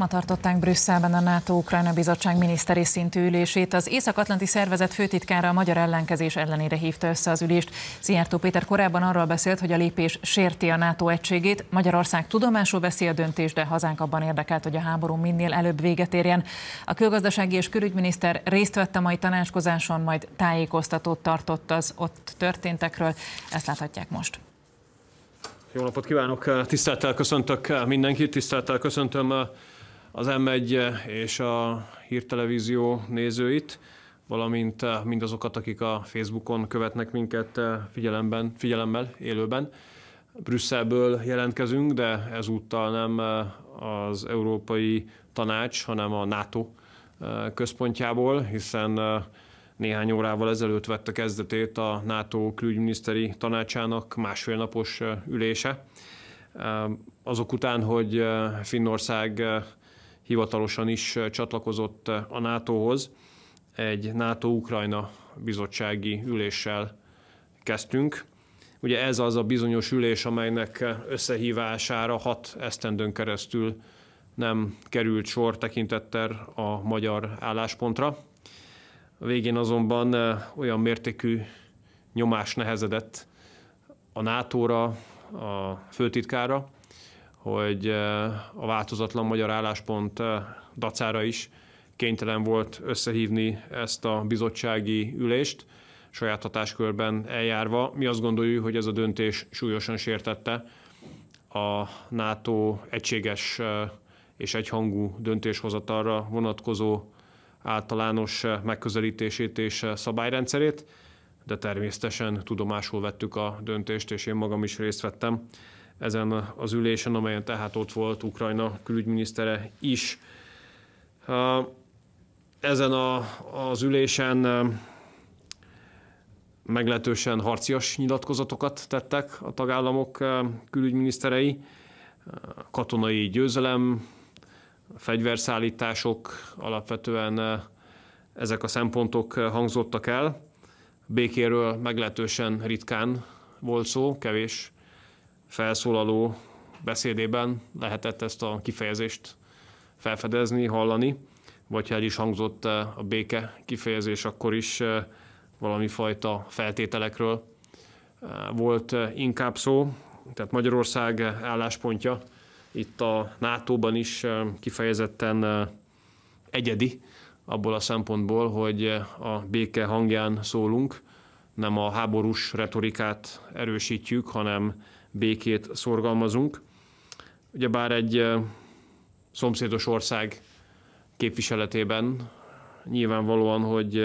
Ma tartották Brüsszelben a NATO-Ukrajna Bizottság miniszteri szintű ülését. Az Észak-Atlanti Szervezet főtitkára a magyar ellenkezés ellenére hívta össze az ülést. Szijjártó Péter korábban arról beszélt, hogy a lépés sérti a NATO egységét. Magyarország tudomásul veszi a döntést, de hazánk abban érdekelt, hogy a háború minél előbb véget érjen. A külgazdasági és külügyminiszter részt vett a mai tanácskozáson, majd tájékoztatót tartott az ott történtekről. Ezt láthatják most. Jó napot kívánok, tiszteltel köszöntök mindenkit, tiszteltel köszöntöm az M1 és a hírtelevízió nézőit, valamint eh, mindazokat, akik a Facebookon követnek minket eh, figyelemben, figyelemmel, élőben. Brüsszelből jelentkezünk, de ezúttal nem eh, az Európai Tanács, hanem a NATO központjából, hiszen néhány órával ezelőtt vette kezdetét a NATO külügyminiszteri tanácsának másfél napos ülése. Azok után, hogy Finnország hivatalosan is csatlakozott a NATO-hoz. Egy NATO-Ukrajna bizottsági üléssel kezdtünk. Ugye ez az a bizonyos ülés, amelynek összehívására hat esztendőn keresztül nem került sor tekintettel a magyar álláspontra. A végén azonban olyan mértékű nyomás nehezedett a NATO-ra, a főtitkára, hogy eh, a változatlan magyar álláspont eh, dacára is kénytelen volt összehívni ezt a bizottsági ülést, saját hatáskörben eljárva. Mi azt gondoljuk, hogy ez a döntés súlyosan sértette a NATO egységes eh, és egyhangú döntéshozatalra vonatkozó általános megközelítését és szabályrendszerét, de természetesen tudomásul vettük a döntést, és én magam is részt vettem ezen az ülésen, amelyen tehát ott volt Ukrajna külügyminisztere is. Ezen a, az ülésen meglehetősen harcias nyilatkozatokat tettek a tagállamok külügyminiszterei. Katonai győzelem, fegyverszállítások, alapvetően ezek a szempontok hangzottak el. Békéről meglehetősen ritkán volt szó, kevés felszólaló beszédében lehetett ezt a kifejezést felfedezni, hallani, vagy ha el is hangzott eh, a béke kifejezés, akkor is eh, valami fajta feltételekről eh, volt inkább szó. Tehát Magyarország álláspontja itt a NATO-ban is kifejezetten egyedi, abból a szempontból, hogy a béke hangján szólunk, nem a háborús retorikát erősítjük, hanem békét szorgalmazunk. Ugyebár egy szomszédos ország képviseletében nyilvánvalóan, hogy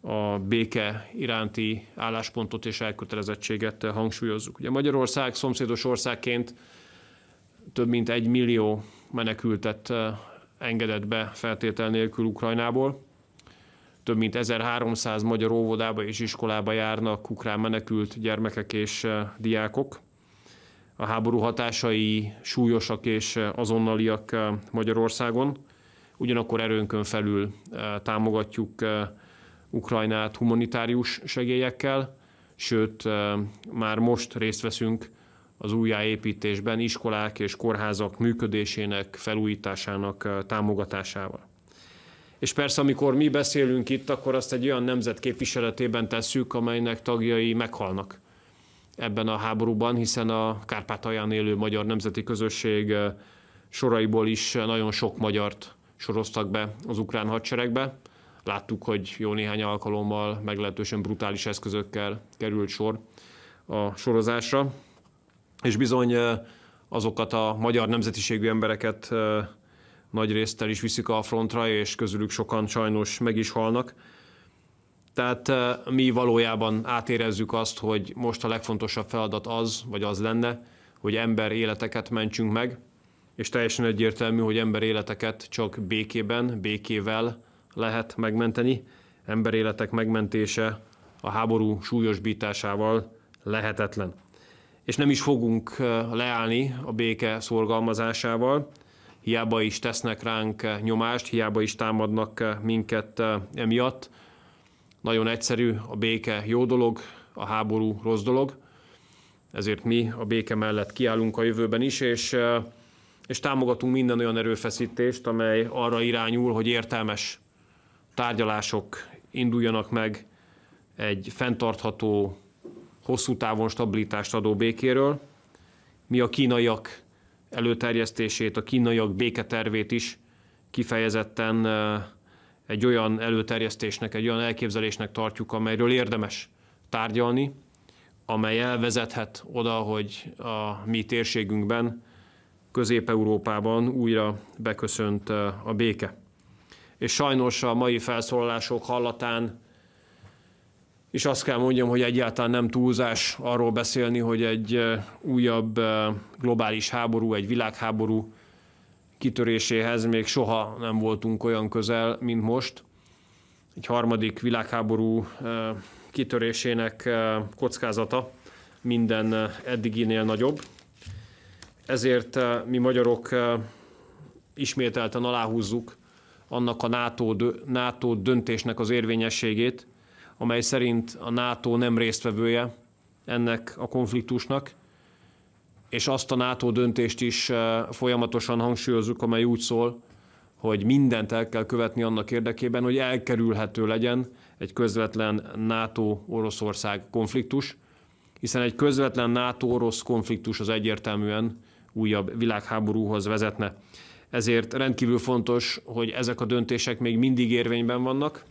a béke iránti álláspontot és elkötelezettséget hangsúlyozzuk. Ugye Magyarország szomszédos országként több mint egy millió menekültet engedett be feltétel nélkül Ukrajnából több mint 1300 magyar óvodába és iskolába járnak ukrán menekült gyermekek és eh, diákok. A háború hatásai súlyosak és eh, azonnaliak eh, Magyarországon. Ugyanakkor erőnkön felül támogatjuk Ukrajnát humanitárius segélyekkel, sőt, már most részt veszünk az újjáépítésben iskolák és kórházak működésének, felújításának támogatásával. És persze, amikor mi beszélünk itt, akkor azt egy olyan nemzet képviseletében tesszük, amelynek tagjai meghalnak ebben a háborúban, hiszen a Kárpátalján élő magyar nemzeti közösség eh, soraiból is eh, nagyon sok magyart soroztak be az ukrán hadseregbe. Láttuk, hogy jó néhány alkalommal meglehetősen brutális eszközökkel került sor a sorozásra, és bizony eh, azokat a magyar nemzetiségű embereket nagy részt el is viszik a frontra, és közülük sokan sajnos meg is halnak. Tehát eh, mi valójában átérezzük azt, hogy most a legfontosabb feladat az, vagy az lenne, hogy ember életeket mentsünk meg, és teljesen egyértelmű, hogy ember életeket csak békében, békével lehet megmenteni. Ember életek megmentése a háború súlyosbításával lehetetlen. És nem is fogunk eh, leállni a béke szorgalmazásával, hiába is tesznek ránk nyomást, hiába is támadnak minket emiatt. Nagyon egyszerű, a béke jó dolog, a háború rossz dolog, ezért mi a béke mellett kiállunk a jövőben is, és, és támogatunk minden olyan erőfeszítést, amely arra irányul, hogy értelmes tárgyalások induljanak meg egy fenntartható, hosszú távon stabilitást adó békéről. Mi a kínaiak előterjesztését, a kínaiak béketervét is kifejezetten egy olyan előterjesztésnek, egy olyan elképzelésnek tartjuk, amelyről érdemes tárgyalni, amely elvezethet oda, hogy a mi térségünkben, Közép-Európában újra beköszönt a béke. És sajnos a mai felszólalások hallatán és azt kell mondjam, hogy egyáltalán nem túlzás arról beszélni, hogy egy újabb globális háború, egy világháború kitöréséhez még soha nem voltunk olyan közel, mint most. Egy harmadik világháború kitörésének kockázata minden eddiginél nagyobb. Ezért mi magyarok ismételten aláhúzzuk annak a NATO, NATO döntésnek az érvényességét, amely szerint a NATO nem résztvevője ennek a konfliktusnak, és azt a NATO döntést is eh, folyamatosan hangsúlyozzuk, amely úgy szól, hogy mindent el kell követni annak érdekében, hogy elkerülhető legyen egy közvetlen NATO-Oroszország konfliktus, hiszen egy közvetlen NATO-orosz konfliktus az egyértelműen újabb világháborúhoz vezetne. Ezért rendkívül fontos, hogy ezek a döntések még mindig érvényben vannak,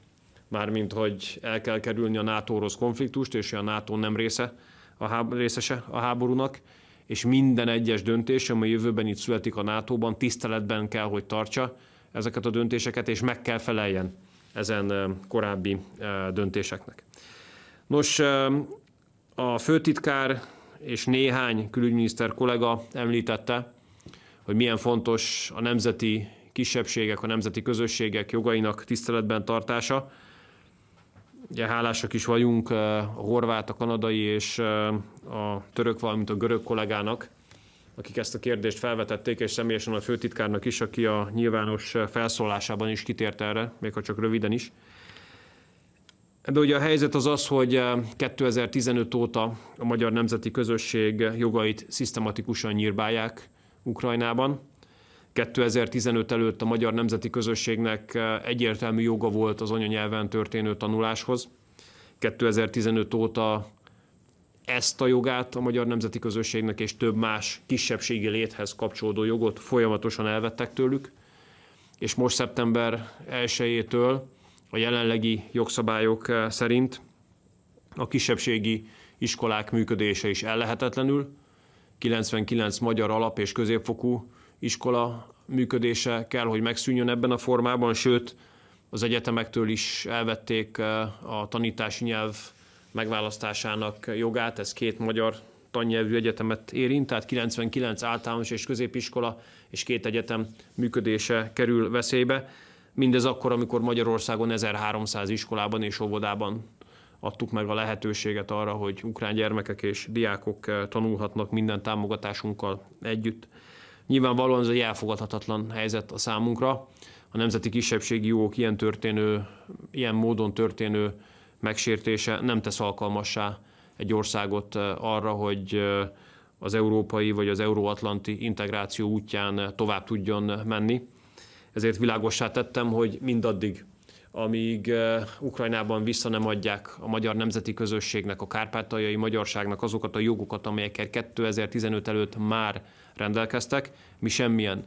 mármint hogy el kell kerülni a NATO-orosz konfliktust, és a NATO nem része a háború, részese a háborúnak, és minden egyes döntés, ami a jövőben itt születik a NATO-ban, tiszteletben kell, hogy tartsa ezeket a döntéseket, és meg kell feleljen ezen korábbi döntéseknek. Nos, a főtitkár és néhány külügyminiszter kollega említette, hogy milyen fontos a nemzeti kisebbségek, a nemzeti közösségek jogainak tiszteletben tartása. Ugye hálásak is vagyunk eh, a horvát, a kanadai és eh, a török, valamint a görög kollégának, akik ezt a kérdést felvetették, és személyesen a főtitkárnak is, aki a nyilvános eh, felszólásában is kitért erre, még ha csak röviden is. De ugye a helyzet az az, hogy 2015 óta a magyar nemzeti közösség jogait szisztematikusan nyírbálják Ukrajnában. 2015 előtt a magyar nemzeti közösségnek eh, egyértelmű joga volt az anyanyelven történő tanuláshoz. 2015 óta ezt a jogát a magyar nemzeti közösségnek és több más kisebbségi léthez kapcsolódó jogot folyamatosan elvettek tőlük, és most szeptember 1-től a jelenlegi jogszabályok eh, szerint a kisebbségi iskolák működése is ellehetetlenül. 99 magyar alap- és középfokú iskola működése kell, hogy megszűnjön ebben a formában, sőt, az egyetemektől is elvették eh, a tanítási nyelv megválasztásának jogát, ez két magyar tannyelvű egyetemet érint, tehát 99 általános és középiskola és két egyetem működése kerül veszélybe. Mindez akkor, amikor Magyarországon 1300 iskolában és óvodában adtuk meg a lehetőséget arra, hogy ukrán gyermekek és diákok eh, tanulhatnak minden támogatásunkkal együtt. Nyilvánvalóan ez egy elfogadhatatlan helyzet a számunkra. A nemzeti kisebbségi jogok ilyen, történő, ilyen módon történő megsértése nem tesz alkalmassá egy országot arra, hogy az európai vagy az euróatlanti integráció útján tovább tudjon menni. Ezért világossá tettem, hogy mindaddig, amíg eh, Ukrajnában vissza nem adják a magyar nemzeti közösségnek, a kárpátaljai magyarságnak azokat a jogokat, amelyekkel 2015 előtt már rendelkeztek, mi semmilyen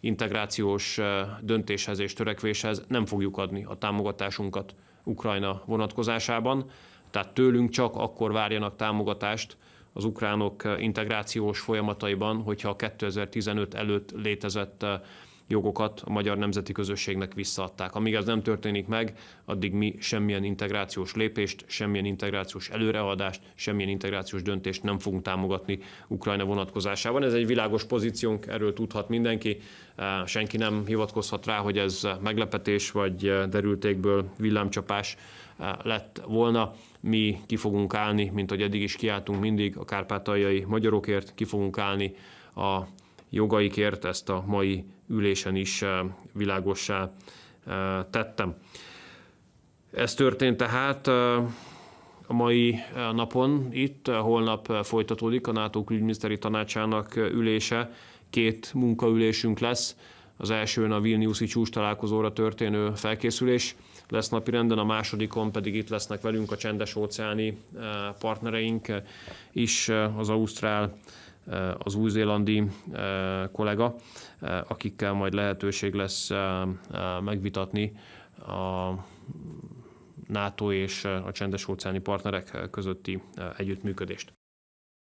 integrációs eh, döntéshez és törekvéshez nem fogjuk adni a támogatásunkat Ukrajna vonatkozásában. Tehát tőlünk csak akkor várjanak támogatást az ukránok eh, integrációs folyamataiban, hogyha a 2015 előtt létezett jogokat a magyar nemzeti közösségnek visszaadták. Amíg ez nem történik meg, addig mi semmilyen integrációs lépést, semmilyen integrációs előrehaladást, semmilyen integrációs döntést nem fogunk támogatni Ukrajna vonatkozásában. Ez egy világos pozíciónk, erről tudhat mindenki. Senki nem hivatkozhat rá, hogy ez meglepetés vagy derültékből villámcsapás lett volna. Mi ki fogunk állni, mint ahogy eddig is kiálltunk mindig a kárpátaljai magyarokért, ki fogunk állni a jogaikért ezt a mai ülésen is eh, világossá eh, tettem. Ez történt tehát eh, a mai napon itt, holnap folytatódik a NATO külügyminiszteri tanácsának ülése, két munkaülésünk lesz, az elsőn a Vilniuszi csúcs találkozóra történő felkészülés lesz napirenden, a másodikon pedig itt lesznek velünk a csendes óceáni partnereink is, az Ausztrál, Eh, az új-zélandi eh, kollega, eh, akikkel majd lehetőség lesz megvitatni a NATO és a csendes óceáni partnerek közötti együttműködést.